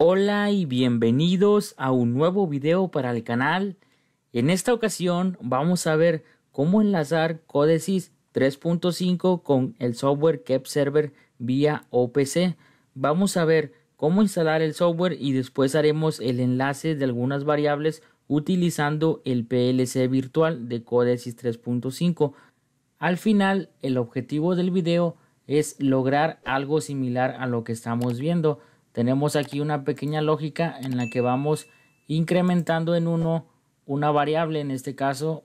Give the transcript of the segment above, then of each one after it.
Hola y bienvenidos a un nuevo video para el canal. En esta ocasión vamos a ver cómo enlazar Codesys 3.5 con el software Cap Server vía OPC. Vamos a ver cómo instalar el software y después haremos el enlace de algunas variables utilizando el PLC virtual de Codesys 3.5. Al final, el objetivo del video es lograr algo similar a lo que estamos viendo tenemos aquí una pequeña lógica en la que vamos incrementando en uno una variable, en este caso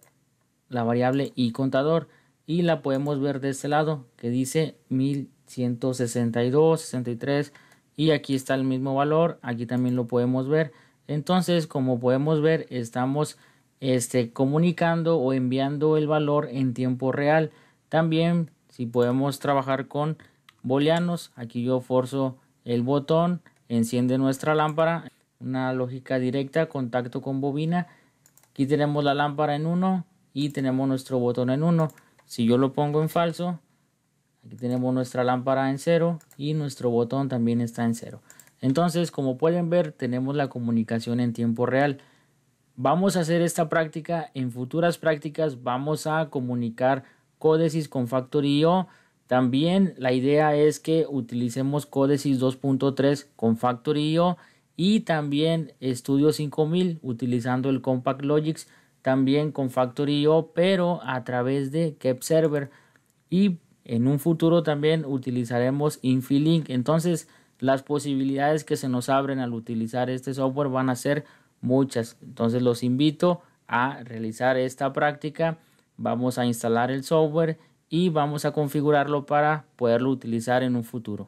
la variable y contador. Y la podemos ver de este lado que dice 1162, 63 y aquí está el mismo valor, aquí también lo podemos ver. Entonces, como podemos ver, estamos este, comunicando o enviando el valor en tiempo real. También, si podemos trabajar con booleanos, aquí yo forzo el botón enciende nuestra lámpara. Una lógica directa, contacto con bobina. Aquí tenemos la lámpara en 1 y tenemos nuestro botón en 1. Si yo lo pongo en falso, aquí tenemos nuestra lámpara en 0 y nuestro botón también está en 0. Entonces, como pueden ver, tenemos la comunicación en tiempo real. Vamos a hacer esta práctica. En futuras prácticas vamos a comunicar códices con Factory.io también la idea es que utilicemos Codesys 2.3 con FactoryIO y también Studio 5000 utilizando el Compact Logics también con FactoryIO pero a través de Kepp Server y en un futuro también utilizaremos Infilink. Entonces las posibilidades que se nos abren al utilizar este software van a ser muchas. Entonces los invito a realizar esta práctica. Vamos a instalar el software y vamos a configurarlo para poderlo utilizar en un futuro.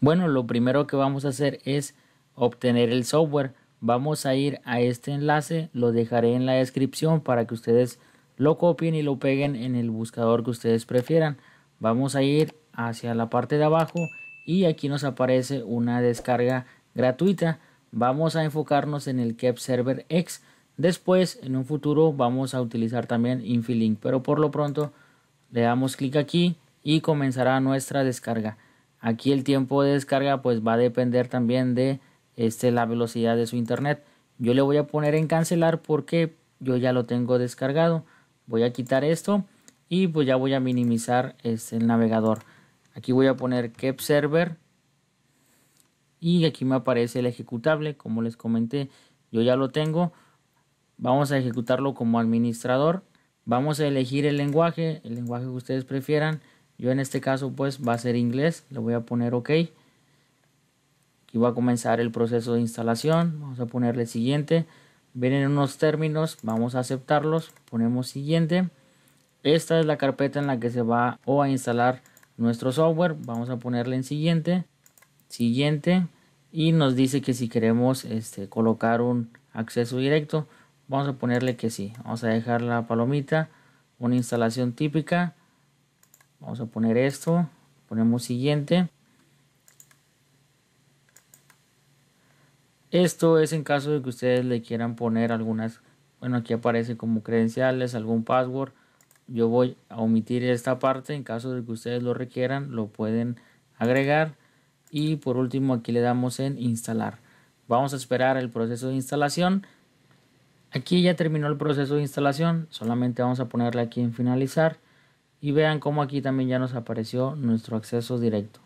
Bueno, lo primero que vamos a hacer es obtener el software. Vamos a ir a este enlace, lo dejaré en la descripción para que ustedes lo copien y lo peguen en el buscador que ustedes prefieran. Vamos a ir hacia la parte de abajo y aquí nos aparece una descarga gratuita. Vamos a enfocarnos en el Cap Server X. Después, en un futuro, vamos a utilizar también Infilink, pero por lo pronto le damos clic aquí y comenzará nuestra descarga. Aquí el tiempo de descarga pues va a depender también de este, la velocidad de su internet. Yo le voy a poner en cancelar porque yo ya lo tengo descargado. Voy a quitar esto y pues ya voy a minimizar este, el navegador. Aquí voy a poner Keep Server y aquí me aparece el ejecutable como les comenté yo ya lo tengo vamos a ejecutarlo como administrador Vamos a elegir el lenguaje, el lenguaje que ustedes prefieran. Yo en este caso pues va a ser inglés, le voy a poner OK. Aquí va a comenzar el proceso de instalación, vamos a ponerle siguiente. Vienen unos términos, vamos a aceptarlos, ponemos siguiente. Esta es la carpeta en la que se va o a instalar nuestro software, vamos a ponerle en siguiente, siguiente y nos dice que si queremos este, colocar un acceso directo, Vamos a ponerle que sí. Vamos a dejar la palomita. Una instalación típica. Vamos a poner esto. Ponemos siguiente. Esto es en caso de que ustedes le quieran poner algunas, bueno aquí aparece como credenciales, algún password. Yo voy a omitir esta parte, en caso de que ustedes lo requieran lo pueden agregar. Y por último aquí le damos en instalar. Vamos a esperar el proceso de instalación. Aquí ya terminó el proceso de instalación, solamente vamos a ponerle aquí en finalizar y vean cómo aquí también ya nos apareció nuestro acceso directo.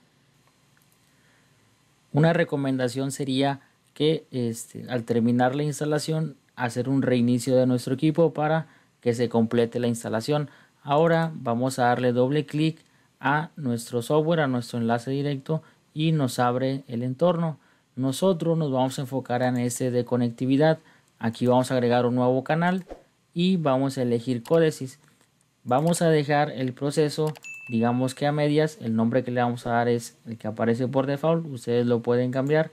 Una recomendación sería que este, al terminar la instalación hacer un reinicio de nuestro equipo para que se complete la instalación. Ahora vamos a darle doble clic a nuestro software, a nuestro enlace directo y nos abre el entorno. Nosotros nos vamos a enfocar en ese de conectividad Aquí vamos a agregar un nuevo canal y vamos a elegir códices. Vamos a dejar el proceso, digamos que a medias, el nombre que le vamos a dar es el que aparece por default, ustedes lo pueden cambiar.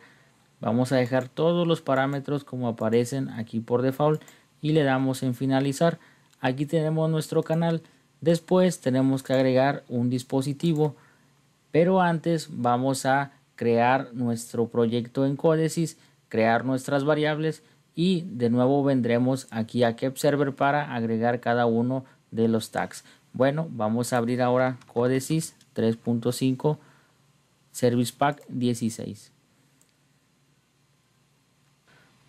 Vamos a dejar todos los parámetros como aparecen aquí por default y le damos en finalizar. Aquí tenemos nuestro canal. Después tenemos que agregar un dispositivo, pero antes vamos a crear nuestro proyecto en Códices, crear nuestras variables y de nuevo vendremos aquí a KepServer para agregar cada uno de los tags. Bueno, vamos a abrir ahora Codesys 3.5 Service Pack 16.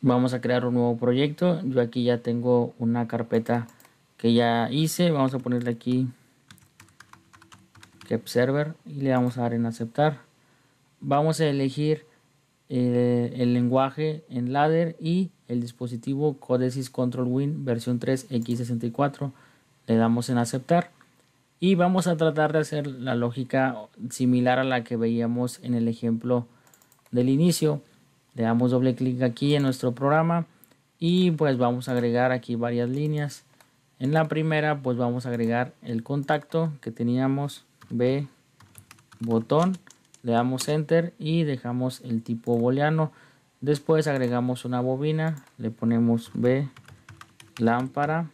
Vamos a crear un nuevo proyecto. Yo aquí ya tengo una carpeta que ya hice. Vamos a ponerle aquí KepServer y le vamos a dar en aceptar. Vamos a elegir eh, el lenguaje en ladder y el dispositivo Codesys Control Win versión 3 X64. Le damos en aceptar y vamos a tratar de hacer la lógica similar a la que veíamos en el ejemplo del inicio. Le damos doble clic aquí en nuestro programa y pues vamos a agregar aquí varias líneas. En la primera pues vamos a agregar el contacto que teníamos B botón le damos enter y dejamos el tipo booleano después agregamos una bobina le ponemos b lámpara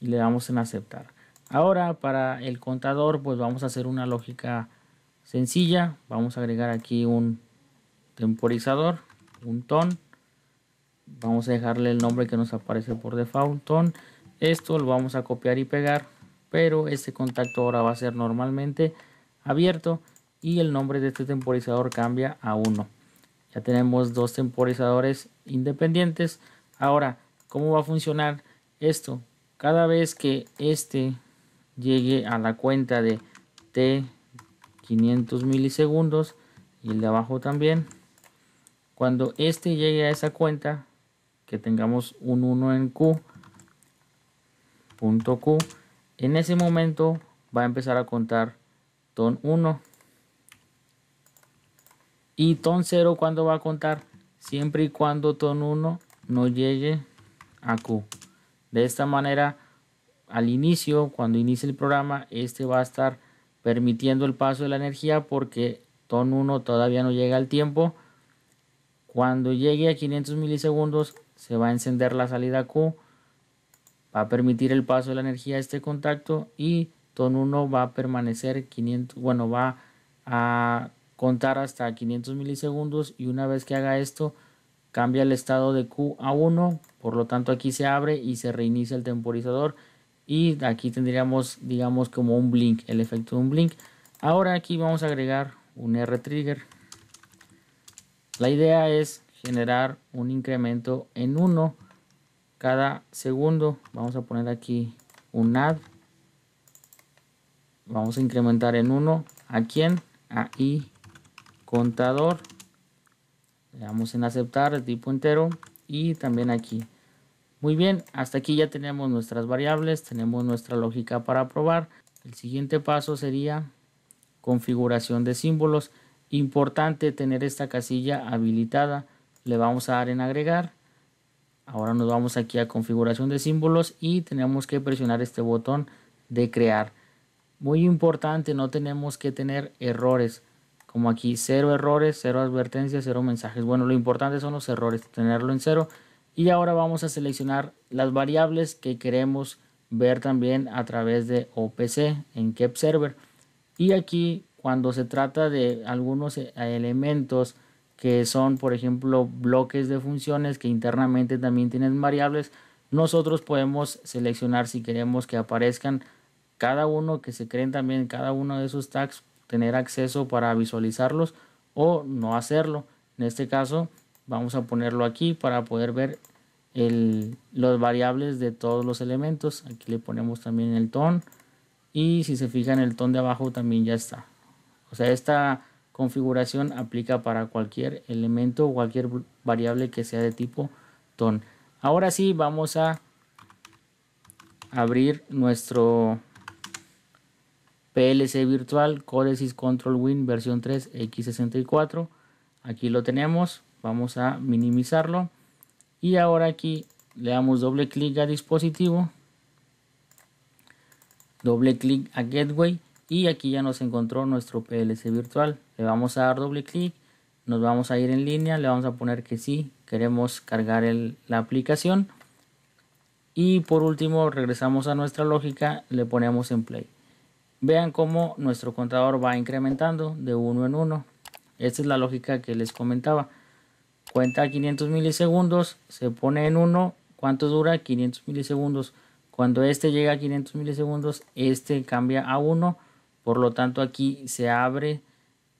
y le damos en aceptar ahora para el contador pues vamos a hacer una lógica sencilla vamos a agregar aquí un temporizador un ton vamos a dejarle el nombre que nos aparece por default ton esto lo vamos a copiar y pegar pero este contacto ahora va a ser normalmente abierto y el nombre de este temporizador cambia a 1. Ya tenemos dos temporizadores independientes. Ahora, ¿cómo va a funcionar esto? Cada vez que este llegue a la cuenta de T 500 milisegundos y el de abajo también, cuando este llegue a esa cuenta, que tengamos un 1 en Q, punto Q, en ese momento va a empezar a contar ton 1 y ton 0 cuando va a contar siempre y cuando ton 1 no llegue a Q. De esta manera, al inicio, cuando inicie el programa, este va a estar permitiendo el paso de la energía porque ton 1 todavía no llega al tiempo. Cuando llegue a 500 milisegundos, se va a encender la salida Q, va a permitir el paso de la energía a este contacto y ton 1 va a permanecer 500, bueno, va a contar hasta 500 milisegundos y una vez que haga esto cambia el estado de Q a 1, por lo tanto aquí se abre y se reinicia el temporizador y aquí tendríamos digamos como un blink, el efecto de un blink. Ahora aquí vamos a agregar un R trigger. La idea es generar un incremento en 1 cada segundo. Vamos a poner aquí un add. Vamos a incrementar en 1 a quién? A I contador. Le damos en aceptar el tipo entero y también aquí. Muy bien, hasta aquí ya tenemos nuestras variables, tenemos nuestra lógica para probar. El siguiente paso sería configuración de símbolos. Importante tener esta casilla habilitada. Le vamos a dar en agregar. Ahora nos vamos aquí a configuración de símbolos y tenemos que presionar este botón de crear. Muy importante, no tenemos que tener errores como aquí cero errores, cero advertencias, cero mensajes. Bueno, lo importante son los errores, tenerlo en cero. Y ahora vamos a seleccionar las variables que queremos ver también a través de OPC en Keep Server. Y aquí cuando se trata de algunos eh, elementos que son, por ejemplo, bloques de funciones que internamente también tienen variables, nosotros podemos seleccionar si queremos que aparezcan cada uno, que se creen también cada uno de esos tags tener acceso para visualizarlos o no hacerlo. En este caso vamos a ponerlo aquí para poder ver el, los variables de todos los elementos. Aquí le ponemos también el ton y si se fijan el ton de abajo también ya está. O sea, esta configuración aplica para cualquier elemento o cualquier variable que sea de tipo ton. Ahora sí vamos a abrir nuestro PLC virtual Codesys Control Win versión 3 X64. Aquí lo tenemos, vamos a minimizarlo. Y ahora aquí le damos doble clic a dispositivo, doble clic a Gateway y aquí ya nos encontró nuestro PLC virtual. Le vamos a dar doble clic, nos vamos a ir en línea, le vamos a poner que sí, queremos cargar la aplicación. Y por último regresamos a nuestra lógica, le ponemos en play. Vean cómo nuestro contador va incrementando de uno en uno. Esta es la lógica que les comentaba. Cuenta 500 milisegundos, se pone en 1. ¿Cuánto dura? 500 milisegundos. Cuando este llega a 500 milisegundos, este cambia a 1. Por lo tanto, aquí se abre,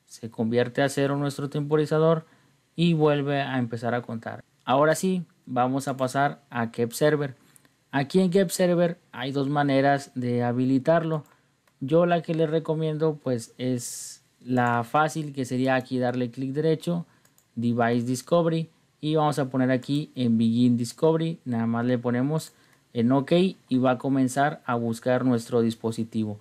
se convierte a 0 nuestro temporizador y vuelve a empezar a contar. Ahora sí, vamos a pasar a Kepserver. Server. Aquí en Kepserver Server hay dos maneras de habilitarlo. Yo la que les recomiendo pues es la fácil que sería aquí darle clic derecho, Device Discovery y vamos a poner aquí en Begin Discovery, nada más le ponemos en OK y va a comenzar a buscar nuestro dispositivo.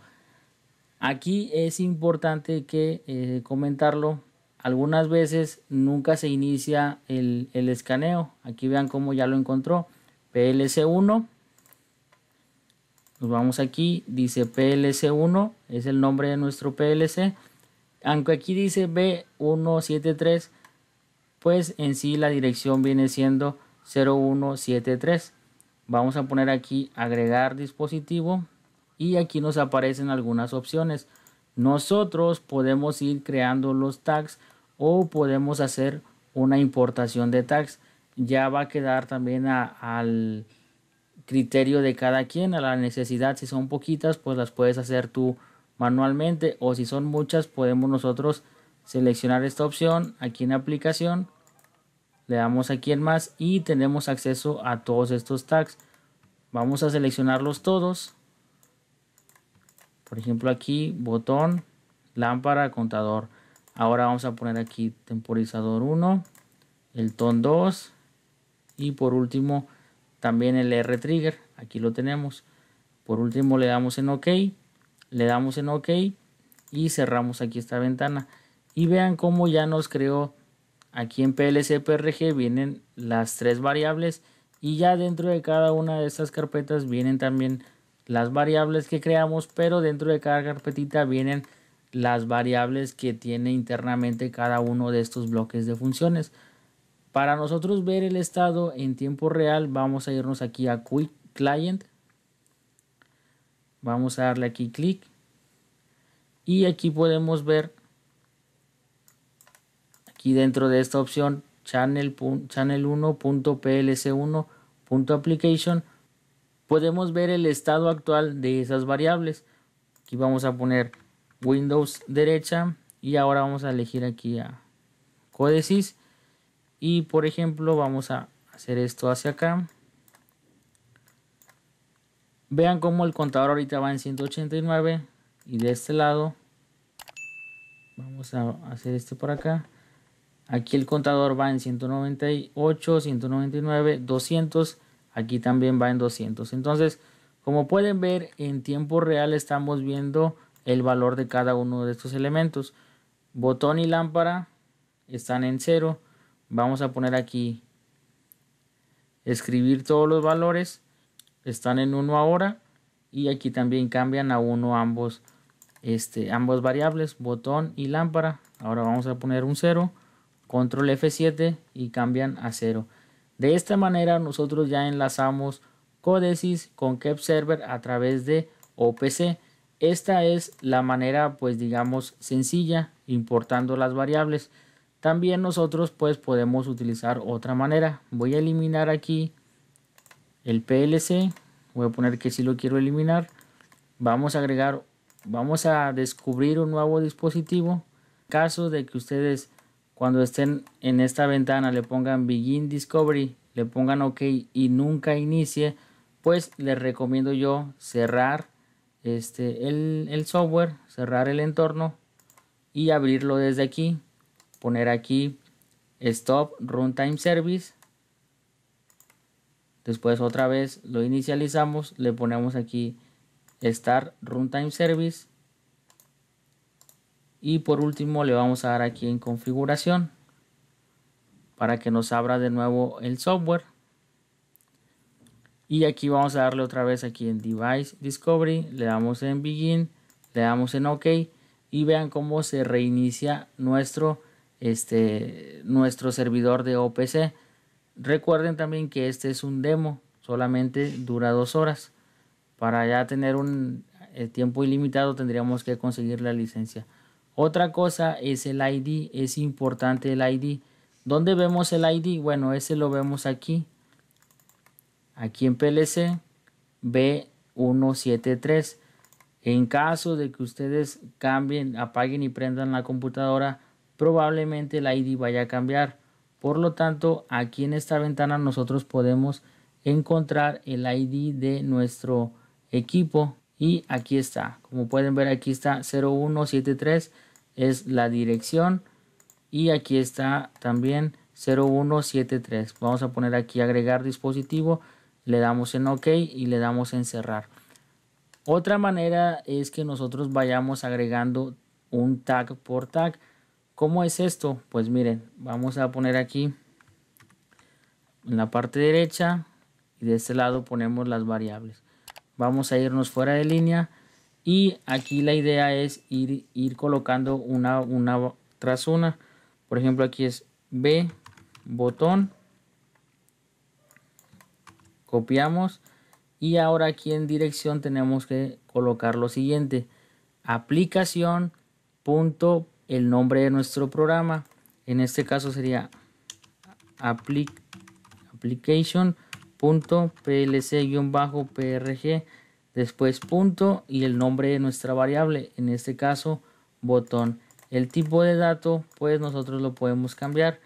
Aquí es importante que eh, comentarlo, algunas veces nunca se inicia el, el escaneo, aquí vean cómo ya lo encontró, PLC1 nos vamos aquí, dice PLC1, es el nombre de nuestro PLC. Aunque aquí dice B173, pues en sí la dirección viene siendo 0173. Vamos a poner aquí agregar dispositivo y aquí nos aparecen algunas opciones. Nosotros podemos ir creando los tags o podemos hacer una importación de tags. Ya va a quedar también al criterio de cada quien, a la necesidad, si son poquitas, pues las puedes hacer tú manualmente o si son muchas, podemos nosotros seleccionar esta opción aquí en aplicación, le damos aquí en más y tenemos acceso a todos estos tags. Vamos a seleccionarlos todos. Por ejemplo aquí, botón, lámpara, contador. Ahora vamos a poner aquí temporizador 1, el ton 2 y por último también el R trigger, aquí lo tenemos. Por último le damos en OK, le damos en OK y cerramos aquí esta ventana. Y vean cómo ya nos creó aquí en PLC PRG vienen las tres variables y ya dentro de cada una de estas carpetas vienen también las variables que creamos, pero dentro de cada carpetita vienen las variables que tiene internamente cada uno de estos bloques de funciones. Para nosotros ver el estado en tiempo real, vamos a irnos aquí a Quick Client. Vamos a darle aquí clic. Y aquí podemos ver, aquí dentro de esta opción, channel, 1pls 1.plc1.application, podemos ver el estado actual de esas variables. Aquí vamos a poner Windows derecha y ahora vamos a elegir aquí a Códices y por ejemplo vamos a hacer esto hacia acá vean cómo el contador ahorita va en 189 y de este lado vamos a hacer este por acá aquí el contador va en 198 199 200 aquí también va en 200 entonces como pueden ver en tiempo real estamos viendo el valor de cada uno de estos elementos botón y lámpara están en 0 vamos a poner aquí escribir todos los valores están en 1 ahora y aquí también cambian a 1 ambos este ambos variables botón y lámpara ahora vamos a poner un 0 control F7 y cambian a 0 de esta manera nosotros ya enlazamos Codesis con que Server a través de OPC esta es la manera pues digamos sencilla importando las variables también nosotros pues podemos utilizar otra manera. Voy a eliminar aquí el PLC. Voy a poner que si lo quiero eliminar. Vamos a agregar, vamos a descubrir un nuevo dispositivo. Caso de que ustedes cuando estén en esta ventana le pongan Begin Discovery, le pongan OK y nunca inicie, pues les recomiendo yo cerrar este, el software, cerrar el entorno y abrirlo desde aquí poner aquí stop runtime service. Después otra vez lo inicializamos, le ponemos aquí start runtime service. Y por último le vamos a dar aquí en configuración para que nos abra de nuevo el software. Y aquí vamos a darle otra vez aquí en Device Discovery, le damos en Begin, le damos en OK y vean cómo se reinicia nuestro este, nuestro servidor de OPC. Recuerden también que este es un demo, solamente dura dos horas. Para ya tener un eh, tiempo ilimitado tendríamos que conseguir la licencia. Otra cosa es el ID, es importante el ID. ¿Dónde vemos el ID? Bueno, ese lo vemos aquí. Aquí en PLC B173. En caso de que ustedes cambien, apaguen y prendan la computadora, probablemente el ID vaya a cambiar. Por lo tanto, aquí en esta ventana nosotros podemos encontrar el ID de nuestro equipo y aquí está. Como pueden ver aquí está 0173 es la dirección y aquí está también 0173. Vamos a poner aquí agregar dispositivo, le damos en OK y le damos en cerrar. Otra manera es que nosotros vayamos agregando un tag por tag. ¿Cómo es esto? Pues miren, vamos a poner aquí en la parte derecha y de este lado ponemos las variables. Vamos a irnos fuera de línea y aquí la idea es ir, ir colocando una, una tras una. Por ejemplo, aquí es B, botón, copiamos y ahora aquí en dirección tenemos que colocar lo siguiente, aplicación punto el nombre de nuestro programa. En este caso sería application.plc-prg, después punto y el nombre de nuestra variable, en este caso botón. El tipo de dato, pues nosotros lo podemos cambiar.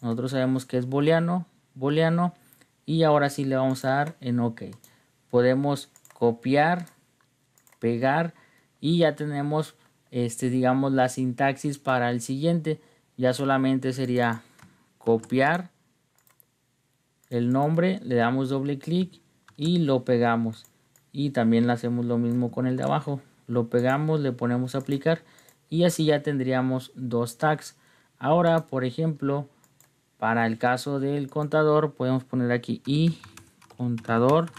Nosotros sabemos que es booleano, booleano y ahora sí le vamos a dar en OK. Podemos copiar, pegar y ya tenemos este, digamos, la sintaxis para el siguiente. Ya solamente sería copiar el nombre, le damos doble clic y lo pegamos. Y también hacemos lo mismo con el de abajo. Lo pegamos, le ponemos aplicar y así ya tendríamos dos tags. Ahora, por ejemplo, para el caso del contador, podemos poner aquí y contador.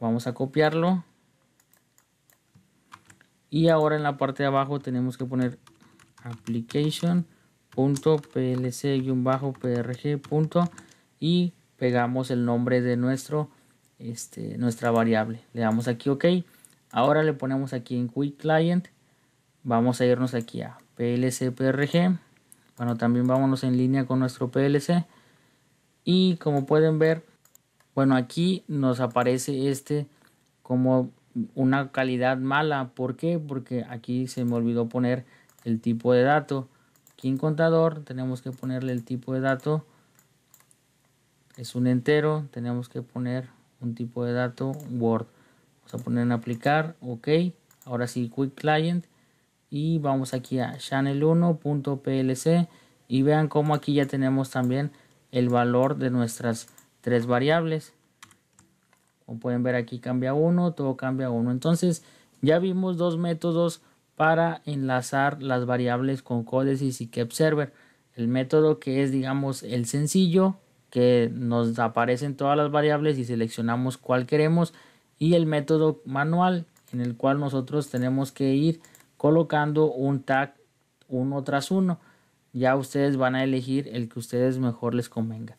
Vamos a copiarlo y ahora en la parte de abajo tenemos que poner application.plc-prg. y pegamos el nombre de nuestro este, nuestra variable le damos aquí ok ahora le ponemos aquí en quick client vamos a irnos aquí a plc-prg. bueno también vámonos en línea con nuestro plc y como pueden ver bueno aquí nos aparece este como una calidad mala. ¿Por qué? Porque aquí se me olvidó poner el tipo de dato. Aquí en contador tenemos que ponerle el tipo de dato. Es un entero. Tenemos que poner un tipo de dato Word. Vamos a poner en aplicar. Ok. Ahora sí, Quick Client. Y vamos aquí a channel1.plc. Y vean cómo aquí ya tenemos también el valor de nuestras tres variables. Como pueden ver aquí cambia uno, todo cambia uno. Entonces ya vimos dos métodos para enlazar las variables con códices y Server. El método que es digamos el sencillo que nos aparecen todas las variables y seleccionamos cuál queremos y el método manual en el cual nosotros tenemos que ir colocando un tag uno tras uno. Ya ustedes van a elegir el que ustedes mejor les convenga.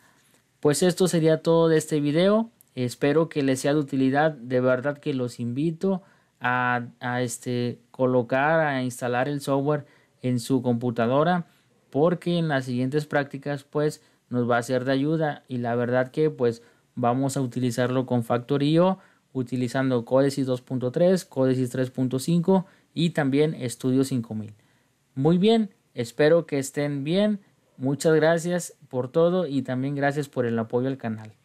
Pues esto sería todo de este video. Espero que les sea de utilidad. De verdad que los invito a, a este, colocar, a instalar el software en su computadora porque en las siguientes prácticas pues nos va a ser de ayuda y la verdad que pues vamos a utilizarlo con Factorio utilizando Codesys 2.3, Códices 3.5 y también Studio 5000. Muy bien, espero que estén bien. Muchas gracias por todo y también gracias por el apoyo al canal.